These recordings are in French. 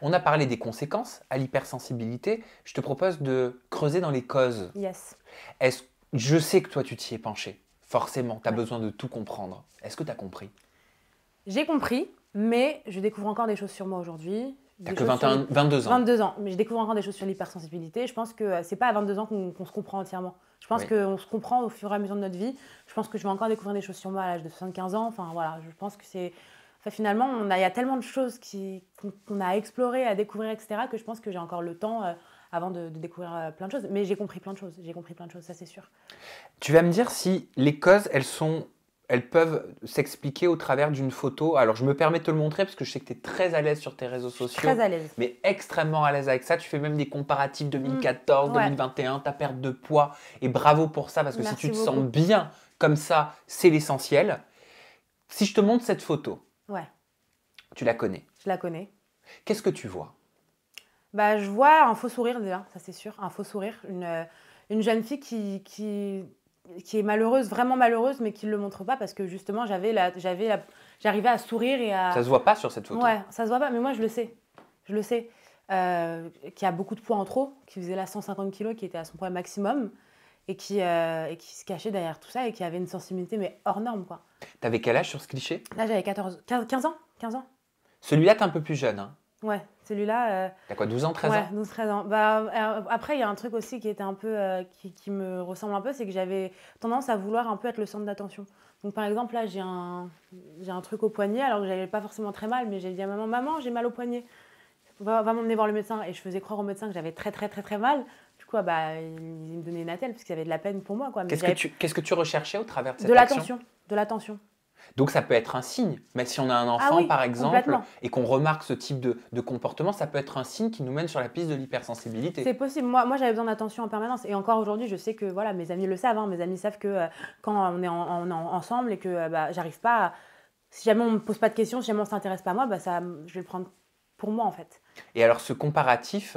On a parlé des conséquences à l'hypersensibilité. Je te propose de creuser dans les causes. Yes. Est-ce, je sais que toi, tu t'y es penché. Forcément, tu as besoin de tout comprendre. Est-ce que tu as compris J'ai compris, mais je découvre encore des choses sur moi aujourd'hui. T'as que 22 ans. 22 ans, mais je découvre encore des choses sur l'hypersensibilité. Je pense que euh, c'est pas à 22 ans qu'on se comprend entièrement. Je pense qu'on se comprend au fur et à mesure de notre vie. Je pense que je vais encore découvrir des choses sur moi à l'âge de 75 ans. Enfin voilà, je pense que c'est finalement, a, il y a tellement de choses qu'on a à explorer, à découvrir, etc., que je pense que j'ai encore le temps euh, avant de, découvrir euh, plein de choses. Mais j'ai compris plein de choses, j'ai compris plein de choses, ça c'est sûr. Tu vas me dire si les causes, elles sont elles peuvent s'expliquer au travers d'une photo. Alors, je me permets de te le montrer parce que je sais que tu es très à l'aise sur tes réseaux sociaux. Très à l'aise. Mais extrêmement à l'aise avec ça. Tu fais même des comparatifs 2014, mmh. 2021, ta perte de poids. Et bravo pour ça parce que si tu te sens bien comme ça, c'est l'essentiel. Si je te montre cette photo, tu la connais Je la connais. Qu'est-ce que tu vois bah, Je vois un faux sourire déjà, ça c'est sûr. Un faux sourire. Une, euh, jeune fille qui, qui, est malheureuse, vraiment malheureuse, mais qui ne le montre pas parce que justement, j'avais j'arrivais à sourire et à. Ça se voit pas sur cette photo Ouais, ça se voit pas, mais moi je le sais. Je le sais. Euh, qui a beaucoup de poids en trop, qui faisait là 150 kg qui était à son poids maximum et qui, euh, qui se cachait derrière tout ça et qui avait une sensibilité mais hors norme quoi. T'avais quel âge sur ce cliché Là j'avais 14, 15, ans, 15 ans. Celui-là t'es un peu plus jeune hein. Ouais, celui-là... Euh... T'as quoi, 12 ans, 13 ouais, ans 12, 13 ans. Bah, euh, après, il y a un truc aussi qui était un peu... Euh, qui, me ressemble un peu, c'est que j'avais tendance à vouloir un peu être le centre d'attention. Donc par exemple, là, j'ai un, j'ai un truc au poignet, alors que j'avais pas forcément très mal, mais j'ai dit à maman, maman, j'ai mal au poignet va, va m'emmener voir le médecin. Et je faisais croire au médecin que j'avais très, très, très, très mal quoi, bah, ils me donnaient une attelle parce qu'ils avait de la peine pour moi. Quoi. Qu'est-ce, que tu, qu'est-ce que tu recherchais au travers de cette de De l'attention. Donc ça peut être un signe. Mais si on a un ah enfant, par exemple, et qu'on remarque ce type de, de, comportement, ça peut être un signe qui nous mène sur la piste de l'hypersensibilité. C'est possible. Moi, moi j'avais besoin d'attention en permanence. Et encore aujourd'hui, je sais que voilà, mes amis le savent. Hein. Mes amis savent que euh, quand on est en, ensemble et que euh, bah, j'arrive pas Si jamais on me pose pas de questions, si jamais on s'intéresse pas à moi, bah, ça, je vais le prendre pour moi en fait. Et alors ce comparatif,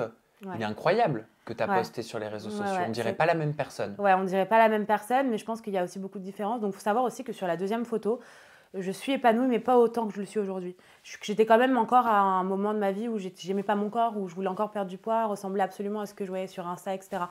il est incroyable que tu as posté sur les réseaux sociaux. On ne dirait pas la même personne. Ouais, on dirait pas la même personne, mais je pense qu'il y a aussi beaucoup de différences. Donc, faut savoir aussi que sur la deuxième photo, je suis épanouie, mais pas autant que je le suis aujourd'hui. J'étais quand même encore à un moment de ma vie où j'aimais pas mon corps, où je voulais encore perdre du poids, ressembler absolument à ce que je voyais sur Insta, etc.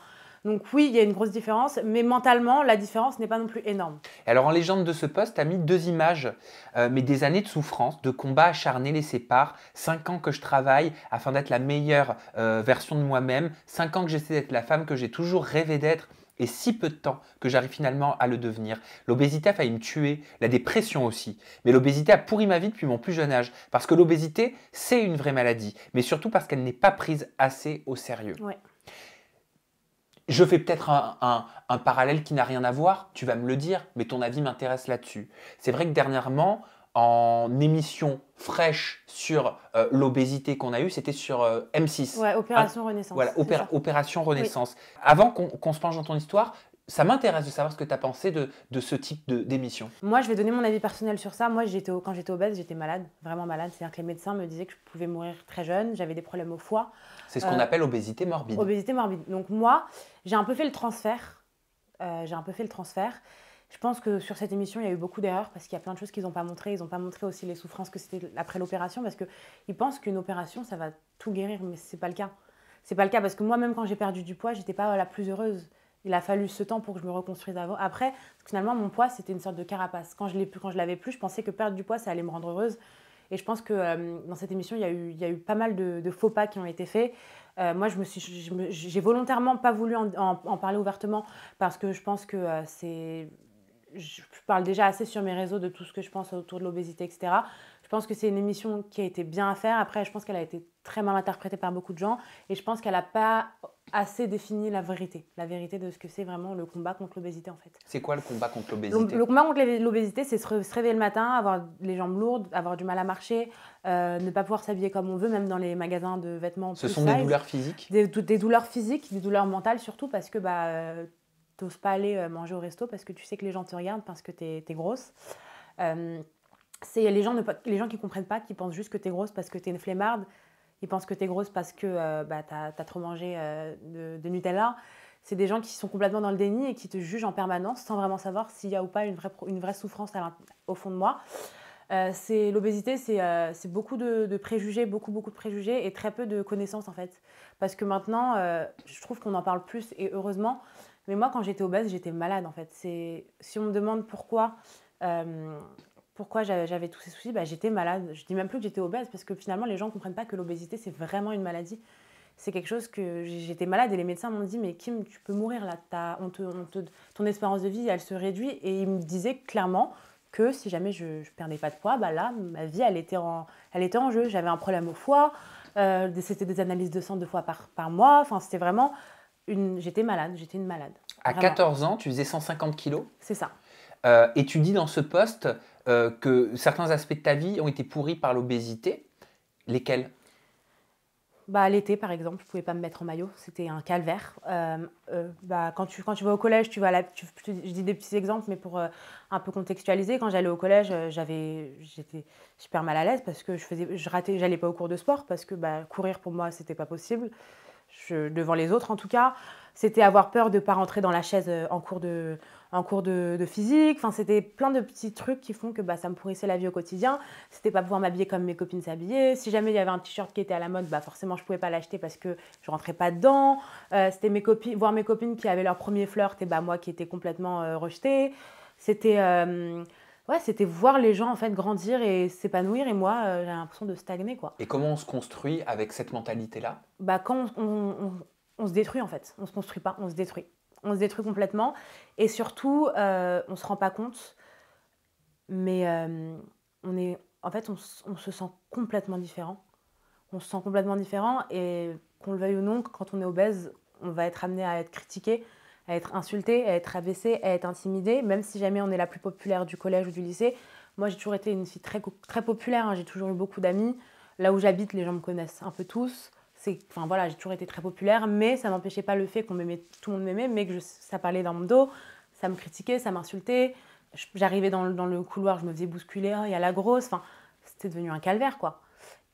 Donc oui, il y a une grosse différence, mais mentalement, la différence n'est pas non plus énorme. alors en légende de ce poste, tu as mis deux images, euh, mais des années de souffrance, de combats acharnés les séparent, cinq ans que je travaille afin d'être la meilleure euh, version de moi-même, cinq ans que j'essaie d'être la femme que j'ai toujours rêvé d'être et si peu de temps que j'arrive finalement à le devenir. L'obésité a failli me tuer, la dépression aussi. Mais l'obésité a pourri ma vie depuis mon plus jeune âge, parce que l'obésité, c'est une vraie maladie, mais surtout parce qu'elle n'est pas prise assez au sérieux. Je fais peut-être un, parallèle qui n'a rien à voir, tu vas me le dire, mais ton avis m'intéresse là-dessus. C'est vrai que dernièrement, en émission fraîche sur euh, l'obésité qu'on a eue, c'était sur euh, M6. Ouais, ah, Opération Renaissance. Voilà, Opération Renaissance. Avant qu'on se penche dans ton histoire, ça m'intéresse de savoir ce que tu as pensé de, ce type d'émission. Moi, je vais donner mon avis personnel sur ça. Moi, quand j'étais obèse, j'étais malade, vraiment malade. C'est-à-dire que les médecins me disaient que je pouvais mourir très jeune, j'avais des problèmes au foie. C'est ce qu'on euh, appelle obésité morbide. Obésité morbide. Donc moi, j'ai un peu fait le transfert. j'ai un peu fait le transfert. Je pense que sur cette émission, il y a eu beaucoup d'erreurs parce qu'il y a plein de choses qu'ils n'ont pas montrées. Ils n'ont pas montré aussi les souffrances que c'était après l'opération parce qu'ils pensent qu'une opération, ça va tout guérir, mais ce n'est pas le cas. C'est pas le cas parce que moi-même, quand j'ai perdu du poids, j'étais pas la plus heureuse. Il a fallu ce temps pour que je me reconstruise avant. Après, finalement, mon poids, c'était une sorte de carapace. Quand je l'ai l'avais plus, je pensais que perdre du poids, ça allait me rendre heureuse. Et je pense que euh, dans cette émission, il y, a eu, pas mal de, faux pas qui ont été faits. Euh, moi, je me suis, j'ai volontairement pas voulu en, parler ouvertement parce que je pense que euh, c'est je parle déjà assez sur mes réseaux de tout ce que je pense autour de l'obésité, etc. Je pense que c'est une émission qui a été bien à faire. Après, je pense qu'elle a été très mal interprétée par beaucoup de gens et je pense qu'elle n'a pas assez défini la vérité, la vérité de ce que c'est vraiment le combat contre l'obésité en fait. C'est quoi le combat contre l'obésité le, combat contre l'obésité, c'est se, réveiller le matin, avoir les jambes lourdes, avoir du mal à marcher, euh, ne pas pouvoir s'habiller comme on veut, même dans les magasins de vêtements. Ce sont des douleurs physiques des, des, douleurs physiques, des douleurs mentales surtout, parce que bah, t'oses pas aller euh, manger au resto parce que tu sais que les gens te regardent parce que tu es grosse. Euh, c'est les gens, ne, les gens qui comprennent pas, qui pensent juste que tu es grosse parce que tu es une flemmarde. Ils pensent que tu es grosse parce que tu euh, bah, t'as as trop mangé euh, de, Nutella. C'est des gens qui sont complètement dans le déni et qui te jugent en permanence sans vraiment savoir s'il y a ou pas une vraie, souffrance au fond de moi. c'est L'obésité, c'est beaucoup de, préjugés, beaucoup, beaucoup de préjugés et très peu de connaissances en fait. Parce que maintenant, euh, je trouve qu'on en parle plus et heureusement. Mais moi, quand j'étais obèse, j'étais malade en fait. Si on me demande pourquoi, euh, pourquoi j'avais tous ces soucis, bah, j'étais malade. Je dis même plus que j'étais obèse parce que finalement, les gens ne comprennent pas que l'obésité, c'est vraiment une maladie. C'est quelque chose que j'étais malade et les médecins m'ont dit Mais Kim, tu peux mourir là. ton espérance de vie, elle se réduit. Et ils me disaient clairement que si jamais je perdais pas de poids, bah là, ma vie, elle était elle était en jeu. J'avais un problème au foie, euh, c'était des analyses de sang deux fois par, par mois. Enfin, c'était vraiment une. J'étais malade, j'étais une malade. À 14 ans, tu faisais 150 kilos C'est ça. Euh, et tu dis dans ce poste euh, que certains aspects de ta vie ont été pourris par l'obésité. Lesquels bah, L'été, par exemple, je ne pouvais pas me mettre en maillot. C'était un calvaire. Euh, euh, bah, quand, tu, quand tu vas au collège, tu vas je dis des petits exemples, mais pour euh, un peu contextualiser, quand j'allais au collège, j'étais super mal à l'aise parce que je faisais, je ratais, j'allais pas au cours de sport parce que bah, courir pour moi, c'était pas possible devant les autres en tout cas, c'était avoir peur de ne pas rentrer dans la chaise euh, en cours de, cours de, physique. Enfin, c'était plein de petits trucs qui font que bah, ça me pourrissait la vie au quotidien. C'était pas pouvoir m'habiller comme mes copines s'habillaient. Si jamais il y avait un t-shirt qui était à la mode, bah, forcément, je pouvais pas l'acheter parce que je rentrais pas dedans. Euh, c'était mes copines, voir mes copines qui avaient leur premier flirt et bah, moi qui étais complètement euh, rejetée. C'était ouais, c'était voir les gens en fait grandir et s'épanouir. Et moi, euh, j'ai l'impression de stagner, quoi. Et comment on se construit avec cette mentalité-là Bah, quand on, se détruit en fait. On se construit pas, on se détruit. On se détruit complètement. Et surtout, on euh, on se rend pas compte. Mais euh, on est, en fait, on, se sent complètement différent. On se sent complètement différent et qu'on le veuille ou non, quand on est obèse, on va être amené à être critiqué à être insultée, à être abaissé à être intimidée, même si jamais on est la plus populaire du collège ou du lycée. Moi, j'ai toujours été une fille très, très populaire, hein. j'ai toujours eu beaucoup d'amis. Là où j'habite, les gens me connaissent un peu tous. Enfin voilà, j'ai toujours été très populaire, mais ça n'empêchait pas le fait qu'on tout le monde m'aimait, mais que ça parlait dans mon dos, ça me critiquait, ça m'insultait. J'arrivais dans, le couloir, je me faisais bousculer, oh, il y a la grosse. Enfin, c'était devenu un calvaire, quoi.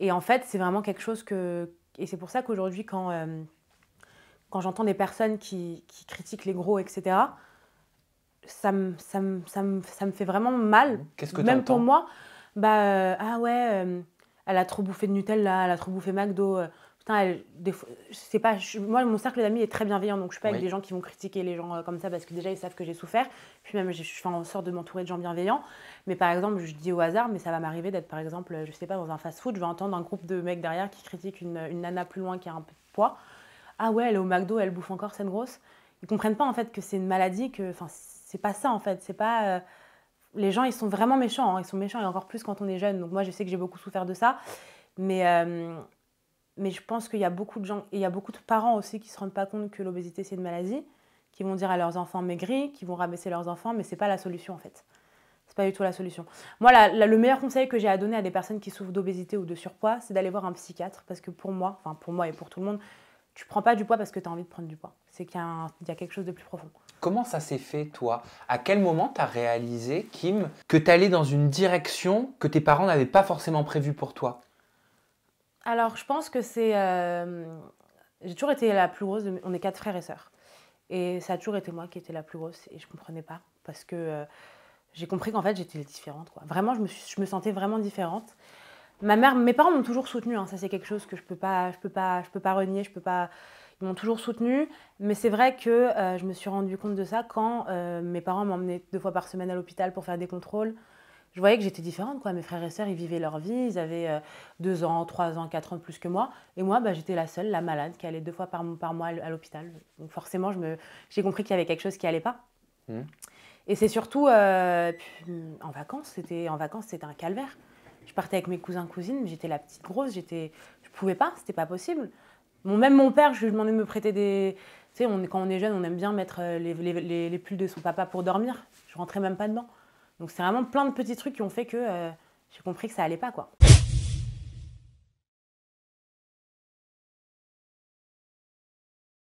Et en fait, c'est vraiment quelque chose que. Et c'est pour ça qu'aujourd'hui, quand. Euh, quand j'entends des personnes qui, qui, critiquent les gros, etc., ça me, ça me, ça me, ça me fait vraiment mal. Qu'est-ce que Même pour moi, bah, euh, ah ouais, euh, elle a trop bouffé de Nutella, elle a trop bouffé McDo. Euh, putain, elle, des fois, pas, moi, mon cercle d'amis est très bienveillant, donc je suis pas avec des gens qui vont critiquer les gens comme ça parce que déjà, ils savent que j'ai souffert. Puis même, je fais en sorte de m'entourer de gens bienveillants. Mais par exemple, je dis au hasard, mais ça va m'arriver d'être, par exemple, je sais pas, dans un fast-food, je vais entendre un groupe de mecs derrière qui critiquent une, une nana plus loin qui a un peu de poids ah ouais, elle est au McDo, elle bouffe encore cette grosse. Ils comprennent pas en fait que c'est une maladie, que enfin c'est pas ça en fait, c'est pas euh, les gens ils sont vraiment méchants, hein. ils sont méchants et encore plus quand on est jeune. Donc moi je sais que j'ai beaucoup souffert de ça, mais euh, mais je pense qu'il y a beaucoup de gens et il y a beaucoup de parents aussi qui se rendent pas compte que l'obésité c'est une maladie, qui vont dire à leurs enfants maigris, qui vont rabaisser leurs enfants, mais c'est pas la solution en fait. C'est pas du tout la solution. Moi, le meilleur conseil que j'ai à donner à des personnes qui souffrent d'obésité ou de surpoids, c'est d'aller voir un psychiatre parce que pour moi, enfin pour moi et pour tout le monde, tu prends pas du poids parce que tu as envie de prendre du poids. C'est qu'il y, a quelque chose de plus profond. Comment ça s'est fait, toi À quel moment tu as réalisé, Kim, que tu allais dans une direction que tes parents n'avaient pas forcément prévue pour toi Alors, je pense que c'est. Euh, j'ai toujours été la plus grosse. On est quatre frères et sœurs. Et ça a toujours été moi qui étais la plus grosse. Et je comprenais pas. Parce que. Euh, j'ai compris qu'en fait j'étais différente. Vraiment, je me, sentais vraiment différente. Ma mère, mes parents m'ont toujours soutenue. Hein. Ça, c'est quelque chose que je peux pas, je peux pas, je peux pas renier. Je peux pas. Ils m'ont toujours soutenue. Mais c'est vrai que euh, je me suis rendu compte de ça quand euh, mes parents m'emmenaient deux fois par semaine à l'hôpital pour faire des contrôles. Je voyais que j'étais différente, quoi. Mes frères et sœurs, ils vivaient leur vie. Ils avaient euh, deux ans, trois ans, quatre ans plus que moi. Et moi, bah, j'étais la seule, la malade, qui allait deux fois par, mois à l'hôpital. Donc forcément, je me, j'ai compris qu'il y avait quelque chose qui allait pas. Mmh. Et c'est surtout en vacances, c'était en vacances, c'était un calvaire. Je partais avec mes cousins, cousines, j'étais la petite grosse, j'étais, je pouvais pas, c'était pas possible. même mon père, je lui demandais de me prêter des. Tu sais, quand on est jeune, on aime bien mettre euh, les, pulls de son papa pour dormir. Je rentrais même pas dedans. Donc c'est vraiment plein de petits trucs qui ont fait que euh, j'ai compris que ça allait pas, quoi.